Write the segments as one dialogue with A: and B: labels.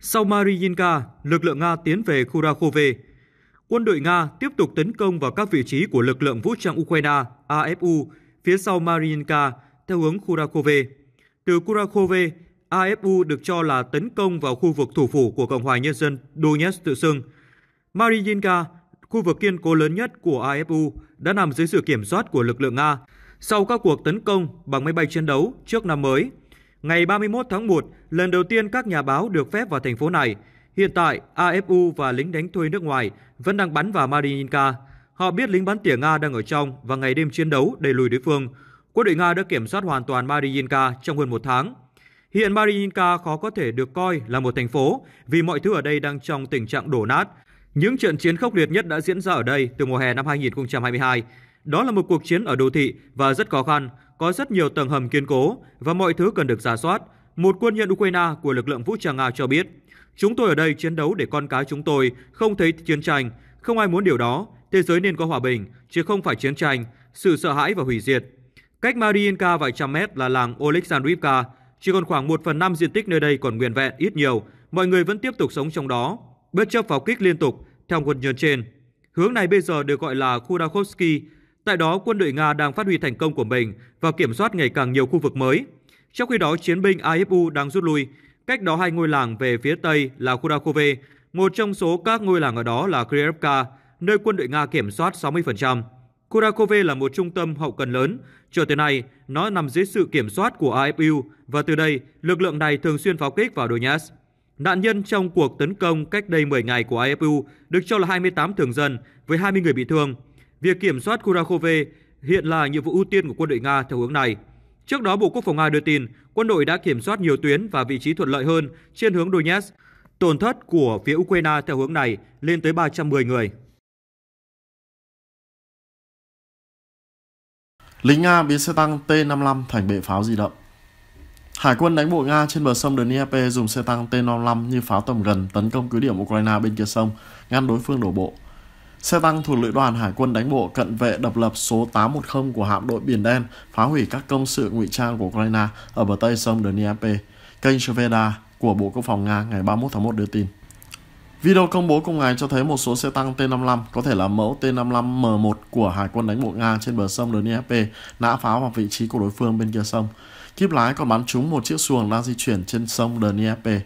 A: Sau Mariinka, lực lượng Nga tiến về Kurakhove. Quân đội Nga tiếp tục tấn công vào các vị trí của lực lượng vũ trang Ukraine AFU phía sau Mariinka theo hướng Kurakhove. Từ Kurakhove, AFU được cho là tấn công vào khu vực thủ phủ của Cộng hòa Nhân dân Donetsk tự xưng. Mariinka, khu vực kiên cố lớn nhất của AFU, đã nằm dưới sự kiểm soát của lực lượng Nga sau các cuộc tấn công bằng máy bay chiến đấu trước năm mới. Ngày 31 tháng 1, lần đầu tiên các nhà báo được phép vào thành phố này. Hiện tại, AFU và lính đánh thuê nước ngoài vẫn đang bắn vào Mariinka. Họ biết lính bắn tỉa Nga đang ở trong và ngày đêm chiến đấu đẩy lùi đối phương. Quân đội Nga đã kiểm soát hoàn toàn Mariinka trong hơn một tháng. Hiện Mariinka khó có thể được coi là một thành phố vì mọi thứ ở đây đang trong tình trạng đổ nát. Những trận chiến khốc liệt nhất đã diễn ra ở đây từ mùa hè năm 2022. Đó là một cuộc chiến ở đô thị và rất khó khăn có rất nhiều tầng hầm kiên cố và mọi thứ cần được giả soát, một quân nhân Ukraine của lực lượng vũ trang Nga cho biết. Chúng tôi ở đây chiến đấu để con cái chúng tôi không thấy chiến tranh, không ai muốn điều đó, thế giới nên có hòa bình, chứ không phải chiến tranh, sự sợ hãi và hủy diệt. Cách Mariinka vài trăm mét là làng Oleksandrivka, chỉ còn khoảng 1 phần 5 diện tích nơi đây còn nguyên vẹn ít nhiều, mọi người vẫn tiếp tục sống trong đó, bất chấp pháo kích liên tục, theo quân nhân trên. Hướng này bây giờ được gọi là Khodorkovsky, Tại đó, quân đội Nga đang phát huy thành công của mình và kiểm soát ngày càng nhiều khu vực mới. Trong khi đó, chiến binh AFU đang rút lui. Cách đó hai ngôi làng về phía tây là Kurakove, một trong số các ngôi làng ở đó là Kryevka, nơi quân đội Nga kiểm soát 60%. Kurakove là một trung tâm hậu cần lớn. Cho tới nay, nó nằm dưới sự kiểm soát của AFU và từ đây, lực lượng này thường xuyên pháo kích vào Donetsk. Nạn nhân trong cuộc tấn công cách đây 10 ngày của AFU được cho là 28 thường dân với 20 người bị thương. Việc kiểm soát Kurakhove hiện là nhiệm vụ ưu tiên của quân đội Nga theo hướng này. Trước đó, Bộ Quốc phòng Nga đưa tin quân đội đã kiểm soát nhiều tuyến và vị trí thuận lợi hơn trên hướng Donetsk. Tổn thất của phía Ukraine theo hướng này lên tới 310 người.
B: Lính Nga biến xe tăng T-55 thành bệ pháo di động Hải quân đánh bộ Nga trên bờ sông Dnieper dùng xe tăng T-55 như pháo tầm gần tấn công cứ điểm Ukraine bên kia sông, ngăn đối phương đổ bộ. Xe tăng thuộc lữ đoàn Hải quân đánh bộ cận vệ độc lập số 810 của hạm đội Biển Đen phá hủy các công sự ngụy trang của Ukraine ở bờ tây sông Dnieper, kênh Sveda của Bộ Quốc phòng Nga ngày 31 tháng 1 đưa tin. Video công bố cùng ngày cho thấy một số xe tăng T-55 có thể là mẫu T-55M1 của Hải quân đánh bộ Nga trên bờ sông Dnieper nã pháo vào vị trí của đối phương bên kia sông. Kíp lái còn bắn trúng một chiếc xuồng đang di chuyển trên sông Dnieper.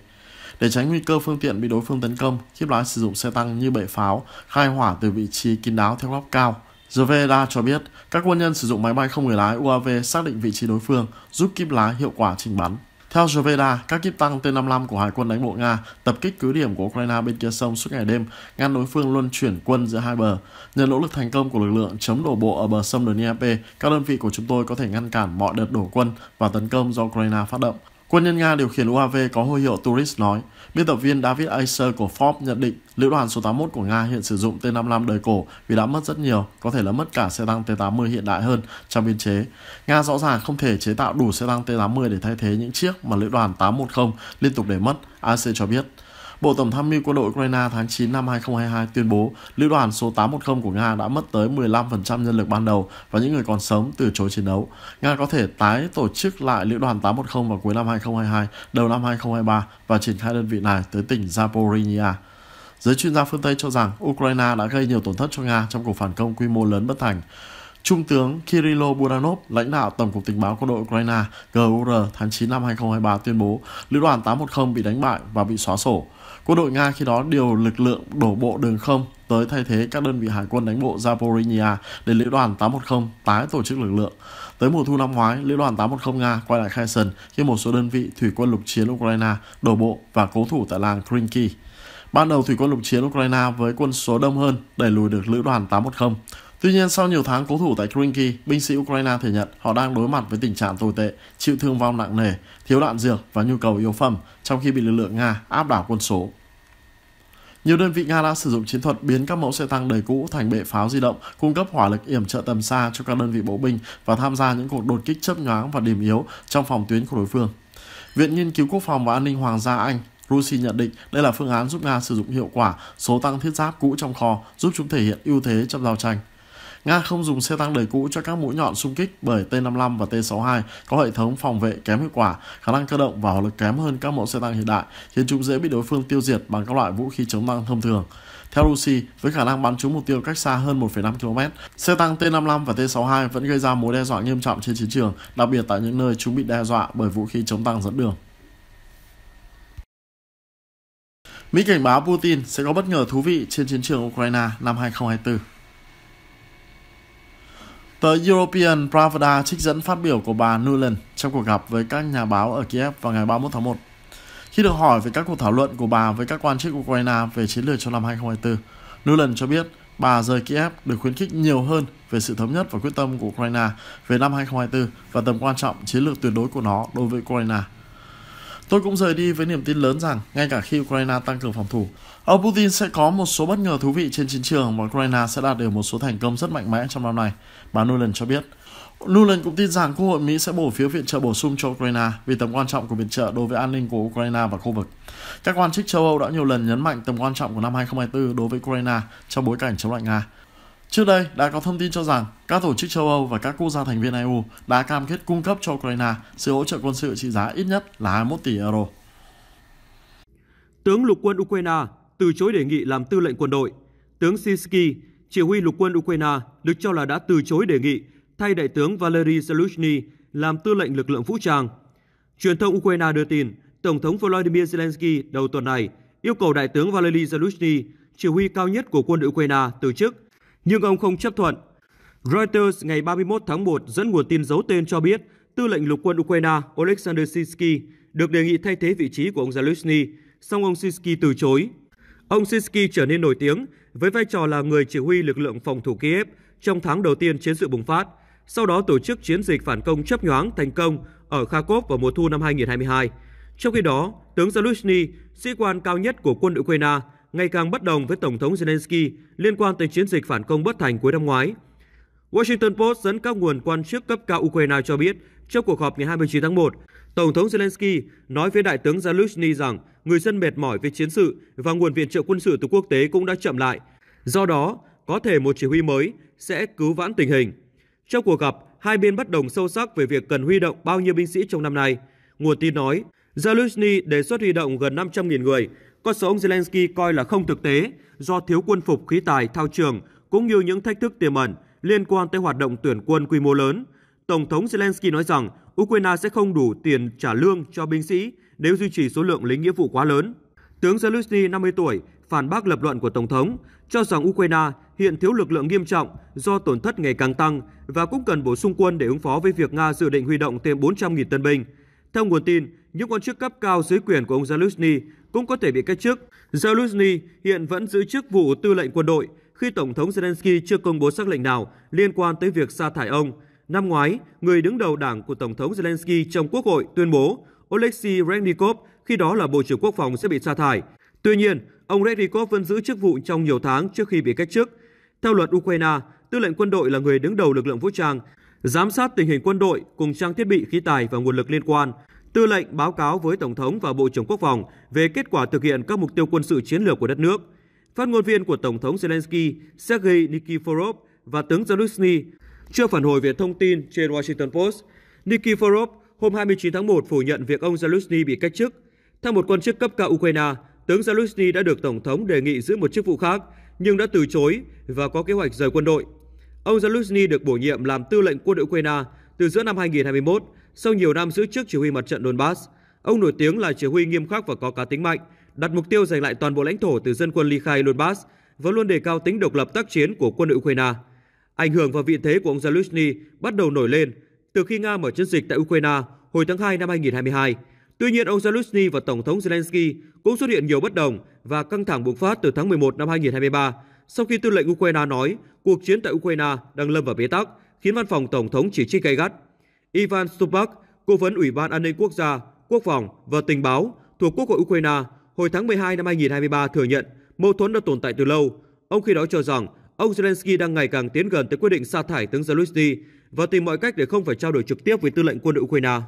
B: Để tránh nguy cơ phương tiện bị đối phương tấn công, kíp lái sử dụng xe tăng như bệ pháo, khai hỏa từ vị trí kín đáo theo góc cao. Zveda cho biết, các quân nhân sử dụng máy bay không người lái UAV xác định vị trí đối phương, giúp kíp lái hiệu quả trình bắn. Theo Zveda, các kíp tăng T-55 của Hải quân đánh bộ Nga tập kích cứ điểm của Ukraine bên kia sông suốt ngày đêm, ngăn đối phương luân chuyển quân giữa hai bờ. Nhờ nỗ lực thành công của lực lượng chống đổ bộ ở bờ sông Dnieper, các đơn vị của chúng tôi có thể ngăn cản mọi đợt đổ quân và tấn công do Ukraine phát động. Quân nhân Nga điều khiển UAV có huy hiệu Tourist nói, biên tập viên David Acer của Forbes nhận định lữ đoàn số 81 của Nga hiện sử dụng T-55 đời cổ vì đã mất rất nhiều, có thể là mất cả xe tăng T-80 hiện đại hơn trong biên chế. Nga rõ ràng không thể chế tạo đủ xe tăng T-80 để thay thế những chiếc mà lữ đoàn 810 liên tục để mất, Acer cho biết. Bộ Tổng tham mưu quân đội Ukraine tháng 9 năm 2022 tuyên bố lữ đoàn số 810 của Nga đã mất tới 15% nhân lực ban đầu và những người còn sống từ chối chiến đấu. Nga có thể tái tổ chức lại lữ đoàn 810 vào cuối năm 2022, đầu năm 2023 và triển khai đơn vị này tới tỉnh Zaporizhia. Giới chuyên gia phương Tây cho rằng Ukraine đã gây nhiều tổn thất cho Nga trong cuộc phản công quy mô lớn bất thành. Trung tướng Kirilo Budanov, lãnh đạo Tổng cục Tình báo quân đội Ukraine GUR tháng 9 năm 2023 tuyên bố lữ đoàn 810 bị đánh bại và bị xóa sổ. Quân đội Nga khi đó điều lực lượng đổ bộ đường không tới thay thế các đơn vị hải quân đánh bộ Zaporizhia để lữ đoàn 810 tái tổ chức lực lượng. Tới mùa thu năm ngoái, lữ đoàn 810 Nga quay lại Kherson khi một số đơn vị thủy quân lục chiến Ukraine đổ bộ và cố thủ tại làng Krinky. Ban đầu thủy quân lục chiến Ukraine với quân số đông hơn đẩy lùi được lữ đoàn 810. Tuy nhiên, sau nhiều tháng cố thủ tại Krinky, binh sĩ Ukraine thừa nhận họ đang đối mặt với tình trạng tồi tệ, chịu thương vong nặng nề, thiếu đạn dược và nhu cầu yếu phẩm trong khi bị lực lượng Nga áp đảo quân số. Nhiều đơn vị Nga đã sử dụng chiến thuật biến các mẫu xe tăng đời cũ thành bệ pháo di động, cung cấp hỏa lực yểm trợ tầm xa cho các đơn vị bộ binh và tham gia những cuộc đột kích chớp nhoáng và điểm yếu trong phòng tuyến của đối phương. Viện Nghiên cứu Quốc phòng và An ninh Hoàng gia Anh Rusi nhận định đây là phương án giúp Nga sử dụng hiệu quả số tăng thiết giáp cũ trong kho, giúp chúng thể hiện ưu thế trong giao tranh. Nga không dùng xe tăng đời cũ cho các mũi nhọn xung kích bởi T-55 và T-62 có hệ thống phòng vệ kém hiệu quả, khả năng cơ động và hỏa lực kém hơn các mẫu xe tăng hiện đại, khiến chúng dễ bị đối phương tiêu diệt bằng các loại vũ khí chống tăng thông thường. Theo Rusi, với khả năng bắn trúng mục tiêu cách xa hơn 1,5 km, xe tăng T-55 và T-62 vẫn gây ra mối đe dọa nghiêm trọng trên chiến trường, đặc biệt tại những nơi chúng bị đe dọa bởi vũ khí chống tăng dẫn đường. Mỹ cảnh báo Putin sẽ có bất ngờ thú vị trên chiến trường Ukraine năm 2024. Tờ European Pravda trích dẫn phát biểu của bà Nuland trong cuộc gặp với các nhà báo ở Kiev vào ngày 31 tháng 1. Khi được hỏi về các cuộc thảo luận của bà với các quan chức Ukraine về chiến lược cho năm 2024, Nuland cho biết bà rời Kiev được khuyến khích nhiều hơn về sự thống nhất và quyết tâm của Ukraine về năm 2024 và tầm quan trọng chiến lược tuyệt đối của nó đối với Ukraine. Tôi cũng rời đi với niềm tin lớn rằng ngay cả khi Ukraine tăng cường phòng thủ, ông Putin sẽ có một số bất ngờ thú vị trên chiến trường và Ukraine sẽ đạt được một số thành công rất mạnh mẽ trong năm này, bà Nuland cho biết. Nuland cũng tin rằng Quốc hội Mỹ sẽ bổ phiếu viện trợ bổ sung cho Ukraine vì tầm quan trọng của viện trợ đối với an ninh của Ukraine và khu vực. Các quan chức châu Âu đã nhiều lần nhấn mạnh tầm quan trọng của năm 2024 đối với Ukraine trong bối cảnh chống lại Nga. Trước đây, đã có thông tin cho rằng các tổ chức châu Âu và các quốc gia thành viên EU đã cam kết cung cấp cho Ukraine sự hỗ trợ quân sự trị giá ít nhất là 21 tỷ euro.
A: Tướng lục quân Ukraine từ chối đề nghị làm tư lệnh quân đội. Tướng Sisky, chỉ huy lục quân Ukraine, được cho là đã từ chối đề nghị thay đại tướng Valery Zelensky làm tư lệnh lực lượng vũ trang. Truyền thông Ukraine đưa tin, Tổng thống Volodymyr Zelensky đầu tuần này yêu cầu đại tướng Valery Zelensky, chỉ huy cao nhất của quân đội Ukraine, từ chức nhưng ông không chấp thuận. Reuters ngày 31 tháng 1 dẫn nguồn tin giấu tên cho biết Tư lệnh lục quân Ukraine Oleksandr Sinsky được đề nghị thay thế vị trí của ông Zelensky, song ông Sinsky từ chối. Ông Sinsky trở nên nổi tiếng với vai trò là người chỉ huy lực lượng phòng thủ Kiev trong tháng đầu tiên chiến sự bùng phát, sau đó tổ chức chiến dịch phản công chấp nhoáng thành công ở Kharkov vào mùa thu năm 2022. Trong khi đó, tướng Zelensky, sĩ quan cao nhất của quân Ukraine, ngày càng bất đồng với Tổng thống Zelensky liên quan tới chiến dịch phản công bất thành cuối năm ngoái. Washington Post dẫn các nguồn quan chức cấp cao Ukraine cho biết, trong cuộc họp ngày 29 tháng 1, Tổng thống Zelensky nói với Đại tướng Zaluzhny rằng người dân mệt mỏi về chiến sự và nguồn viện trợ quân sự từ quốc tế cũng đã chậm lại. Do đó, có thể một chỉ huy mới sẽ cứu vãn tình hình. Trong cuộc gặp, hai bên bất đồng sâu sắc về việc cần huy động bao nhiêu binh sĩ trong năm nay. Nguồn tin nói, Zaluzhny đề xuất huy động gần 500.000 người, con số ông Zelensky coi là không thực tế do thiếu quân phục khí tài thao trường cũng như những thách thức tiềm ẩn liên quan tới hoạt động tuyển quân quy mô lớn. Tổng thống Zelensky nói rằng Ukraine sẽ không đủ tiền trả lương cho binh sĩ nếu duy trì số lượng lính nghĩa vụ quá lớn. Tướng Zelensky, 50 tuổi, phản bác lập luận của Tổng thống, cho rằng Ukraine hiện thiếu lực lượng nghiêm trọng do tổn thất ngày càng tăng và cũng cần bổ sung quân để ứng phó với việc Nga dự định huy động thêm 400.000 tân binh. Theo nguồn tin, những quan chức cấp cao dưới quyền của ông Zelensky cũng có thể bị cách chức. Zelensky hiện vẫn giữ chức vụ tư lệnh quân đội khi Tổng thống Zelensky chưa công bố xác lệnh nào liên quan tới việc sa thải ông. Năm ngoái, người đứng đầu đảng của Tổng thống Zelensky trong Quốc hội tuyên bố Oleksiy Reznikov, khi đó là Bộ trưởng Quốc phòng sẽ bị sa thải. Tuy nhiên, ông Reznikov vẫn giữ chức vụ trong nhiều tháng trước khi bị cách chức. Theo luật Ukraine, tư lệnh quân đội là người đứng đầu lực lượng vũ trang giám sát tình hình quân đội cùng trang thiết bị khí tài và nguồn lực liên quan, Tư lệnh báo cáo với Tổng thống và Bộ trưởng Quốc phòng về kết quả thực hiện các mục tiêu quân sự chiến lược của đất nước. Phát ngôn viên của Tổng thống Zelensky Sergei Nikiforov và tướng Zelensky chưa phản hồi về thông tin trên Washington Post. Nikiforov hôm 29 tháng 1 phủ nhận việc ông Zelensky bị cách chức. Theo một quan chức cấp cao Ukraine, tướng Zelensky đã được Tổng thống đề nghị giữ một chức vụ khác nhưng đã từ chối và có kế hoạch rời quân đội. Ông Zaluzny được bổ nhiệm làm tư lệnh quân đội Ukraine từ giữa năm 2021 sau nhiều năm giữ chức chỉ huy mặt trận Donbass. Ông nổi tiếng là chỉ huy nghiêm khắc và có cá tính mạnh, đặt mục tiêu giành lại toàn bộ lãnh thổ từ dân quân ly khai Donbass và luôn đề cao tính độc lập tác chiến của quân đội Ukraine. Ảnh hưởng và vị thế của ông Zaluzny bắt đầu nổi lên từ khi Nga mở chiến dịch tại Ukraine hồi tháng 2 năm 2022. Tuy nhiên, ông Zelensky và Tổng thống Zelensky cũng xuất hiện nhiều bất đồng và căng thẳng bùng phát từ tháng 11 năm 2023 sau khi tư lệnh Ukraine nói cuộc chiến tại Ukraine đang lâm vào bế tắc, khiến văn phòng Tổng thống chỉ trích gay gắt. Ivan Stupak, cố vấn Ủy ban An ninh Quốc gia, Quốc phòng và Tình báo thuộc Quốc hội Ukraine hồi tháng 12 năm 2023 thừa nhận mâu thuẫn đã tồn tại từ lâu. Ông khi đó cho rằng ông Zelensky đang ngày càng tiến gần tới quyết định sa thải tướng Zelensky và tìm mọi cách để không phải trao đổi trực tiếp với tư lệnh quân đội Ukraine.